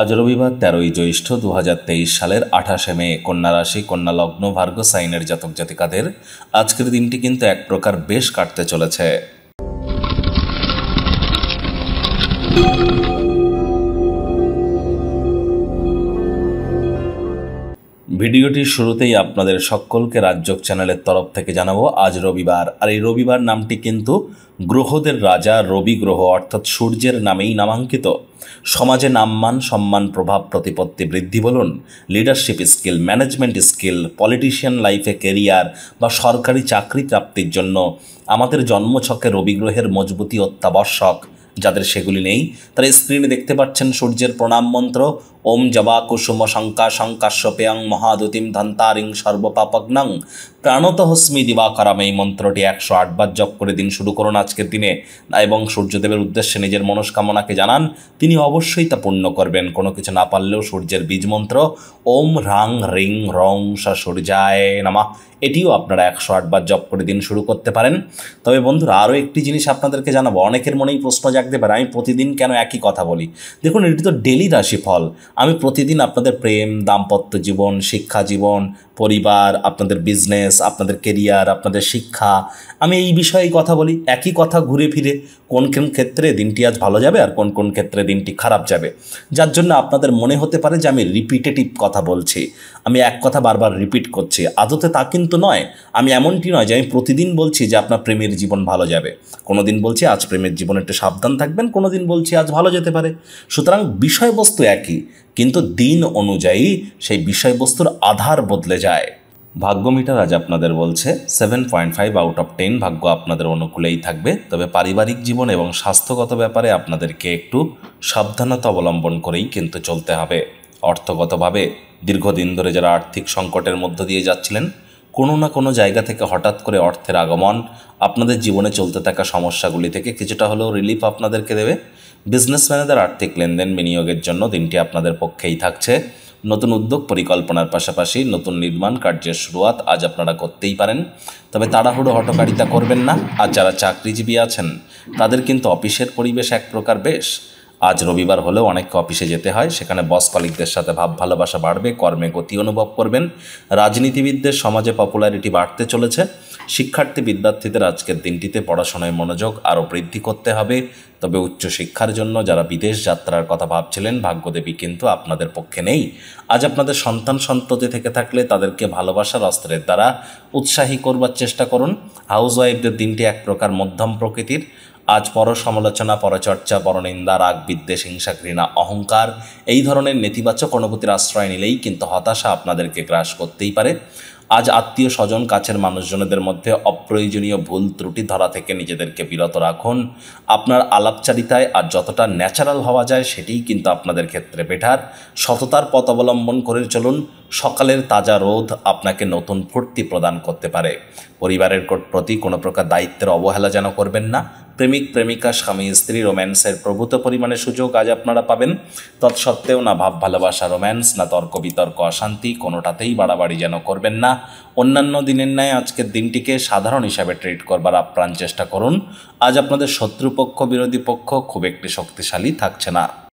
আজ রবিবার তেরোই জ্যৈষ্ঠ দু সালের আঠাশে মে কন্যা রাশি কন্যা লগ্ন ভার্গ সাইনের জাতক জাতিকাদের আজকের দিনটি কিন্তু এক প্রকার বেশ কাটতে চলেছে ভিডিওটির শুরুতেই আপনাদের সকলকে রাজযোগ চ্যানেলের তরফ থেকে জানাবো আজ রবিবার আর এই রবিবার নামটি কিন্তু গ্রহদের রাজা রবি গ্রহ অর্থাৎ সূর্যের নামেই নামাঙ্কিত সমাজে নামমান সম্মান প্রভাব প্রতিপত্তি বৃদ্ধি বলুন leadership skill management skill politician লাইফে কেরিয়ার বা সরকারি চাকরি প্রাপ্তির জন্য আমাদের জন্মছকে রবি গ্রহের মজবুতি অত্যাবশ্যক যাদের সেগুলি নেই তারা স্ক্রিনে দেখতে পাচ্ছেন সূর্যের প্রণাম মন্ত্র ওম জবা কুসুম শঙ্কা শঙ্কাশ্যপেয়ং মহাদুতিম ধন্তারিং সর্বপাপগ্নং দিবা করাম এই মন্ত্রটি একশো আটবার জপ করে দিন শুরু করুন আজকের দিনে এবং সূর্যদেবের উদ্দেশ্যে নিজের মনস্কামনাকে জানান তিনি অবশ্যই তা পূর্ণ করবেন কোনো কিছু না পারলেও সূর্যের বীজ মন্ত্র ওম রাং রিং রং সা সূর্যায় নামা এটিও আপনারা একশো আটবার জপ করে দিন শুরু করতে পারেন তবে বন্ধুরা আরও একটি জিনিস আপনাদেরকে জানাবো অনেকের মনেই প্রশ্ন জাগতে পারে আমি প্রতিদিন কেন একই কথা বলি দেখুন এটি তো ডেলি রাশিফল আমি প্রতিদিন আপনাদের প্রেম দাম্পত্য জীবন শিক্ষা জীবন পরিবার আপনাদের বিজনেস আপনাদের কেরিয়ার আপনাদের শিক্ষা আমি এই বিষয়ে কথা বলি একই কথা ঘুরে ফিরে কোন কোন ক্ষেত্রে দিনটি আজ ভালো যাবে আর কোন কোন ক্ষেত্রে দিনটি খারাপ যাবে যার জন্য আপনাদের মনে হতে পারে যে আমি রিপিটেটিভ কথা বলছি আমি এক কথা বারবার রিপিট করছি আদতে তা কিন্তু নয় আমি এমনটি নয় যে আমি প্রতিদিন বলছি যে আপনার প্রেমের জীবন ভালো যাবে কোনো দিন বলছি আজ প্রেমের জীবন একটু সাবধান থাকবেন কোনো দিন বলছি আজ ভালো যেতে পারে সুতরাং বিষয়বস্তু একই কিন্তু দিন অনুযায়ী সেই বিষয়বস্তুর আধার বদলে যায় ভাগ্য মিটার আজ আপনাদের বলছে seven point five out of ten ভাগ্য আপনাদের অনুকূলেই থাকবে তবে পারিবারিক জীবন এবং স্বাস্থ্যগত ব্যাপারে আপনাদেরকে একটু সাবধানতা অবলম্বন করেই কিন্তু চলতে হবে অর্থগতভাবে দীর্ঘদিন ধরে যারা আর্থিক সংকটের মধ্য দিয়ে যাচ্ছিলেন কোনো না কোনো জায়গা থেকে হঠাৎ করে অর্থের আগমন আপনাদের জীবনে চলতে থাকা সমস্যাগুলি থেকে কিছুটা হলেও রিলিফ আপনাদেরকে দেবে বিজনেসম্যানেদের আর্থিক লেনদেন বিনিয়োগের জন্য দিনটি আপনাদের পক্ষেই থাকছে নতুন উদ্যোগ পরিকল্পনার পাশাপাশি নতুন নির্মাণ কার্যের শুরুয়াত আজ আপনারা করতেই পারেন তবে তাড়াহুড়ো হটকারিতা করবেন না আর যারা চাকরিজীবী আছেন তাদের কিন্তু অফিসের পরিবেশ এক প্রকার বেশ আজ রবিবার হলেও অনেককে অফিসে যেতে হয় সেখানে বস কলিকদের সাথে ভাব ভালোবাসা বাড়বে কর্মে গতি অনুভব করবেন রাজনীতিবিদদের সমাজে পপুলারিটি বাড়তে চলেছে শিক্ষার্থী বিদ্যার্থীদের আজকের দিনটিতে পড়াশোনায় মনোযোগ আরও বৃদ্ধি করতে হবে তবে উচ্চশিক্ষার জন্য যারা বিদেশ যাত্রার কথা ভাবছিলেন ভাগ্যদেবী কিন্তু আপনাদের পক্ষে নেই আজ আপনাদের সন্তান সন্ততি থেকে থাকলে তাদেরকে ভালোবাসার অস্ত্রের দ্বারা উৎসাহী করবার চেষ্টা করুন হাউসওয়াইফদের দিনটি এক প্রকার মধ্যম প্রকৃতির আজ পর সমালোচনা পরচর্চা পরনিন্দা রাগ বিদ্বেষ হিংসা ঘৃণা অহংকার এই ধরনের নেতিবাচক অনুভূতির আশ্রয় নিলেই কিন্তু হতাশা আপনাদেরকে গ্রাস করতেই পারে আজ আত্মীয় স্বজন কাছের মানুষজনদের মধ্যে অপ্রয়োজনীয় ভুল ত্রুটি ধরা থেকে নিজেদেরকে বিরত রাখুন আপনার আলাপচারিতায় আর যতটা ন্যাচারাল হওয়া যায় সেটিই কিন্তু আপনাদের ক্ষেত্রে বেঠার সততার পথ অবলম্বন করে চলুন সকালের তাজা রোধ আপনাকে নতুন ফুর্তি প্রদান করতে পারে পরিবারের প্রতি কোনো প্রকার দায়িত্বের অবহেলা যেন করবেন না প্রেমিক প্রেমিকা স্বামী স্ত্রী রোম্যান্সের প্রভূত পরিমাণে সুযোগ আজ আপনারা পাবেন তৎসত্ত্বেও না ভাব ভালোবাসা রোম্যান্স না তর্ক বিতর্ক অশান্তি কোনোটাতেই বাড়াবাড়ি যেন করবেন না অন্যান্য দিনের ন্যায় আজকের দিনটিকে সাধারণ হিসাবে ট্রিট করবার আপ্রাণ চেষ্টা করুন আজ আপনাদের শত্রুপক্ষ বিরোধী পক্ষ খুব একটি শক্তিশালী থাকছে না